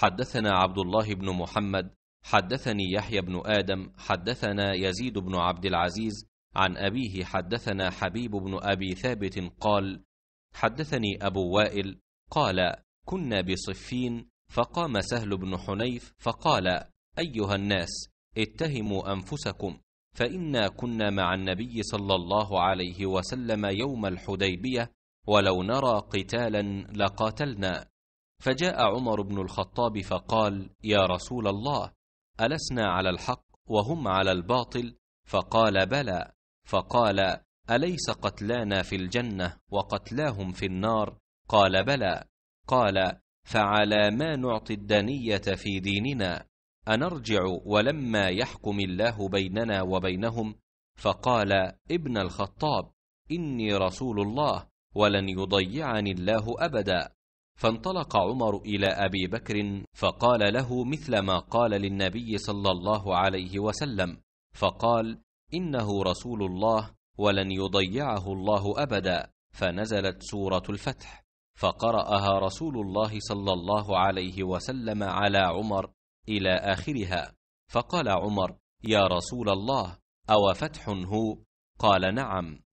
حدثنا عبد الله بن محمد حدثني يحيى بن ادم حدثنا يزيد بن عبد العزيز عن ابيه حدثنا حبيب بن ابي ثابت قال حدثني ابو وائل قال كنا بصفين فقام سهل بن حنيف فقال ايها الناس اتهموا انفسكم فانا كنا مع النبي صلى الله عليه وسلم يوم الحديبيه ولو نرى قتالا لقاتلنا فجاء عمر بن الخطاب فقال يا رسول الله ألسنا على الحق وهم على الباطل فقال بلى فقال أليس قتلانا في الجنة وقتلاهم في النار قال بلى قال فعلى ما نعطي الدنية في ديننا أنرجع ولما يحكم الله بيننا وبينهم فقال ابن الخطاب إني رسول الله ولن يضيعني الله أبدا فانطلق عمر الى ابي بكر فقال له مثل ما قال للنبي صلى الله عليه وسلم فقال انه رسول الله ولن يضيعه الله ابدا فنزلت سوره الفتح فقراها رسول الله صلى الله عليه وسلم على عمر الى اخرها فقال عمر يا رسول الله او فتح هو قال نعم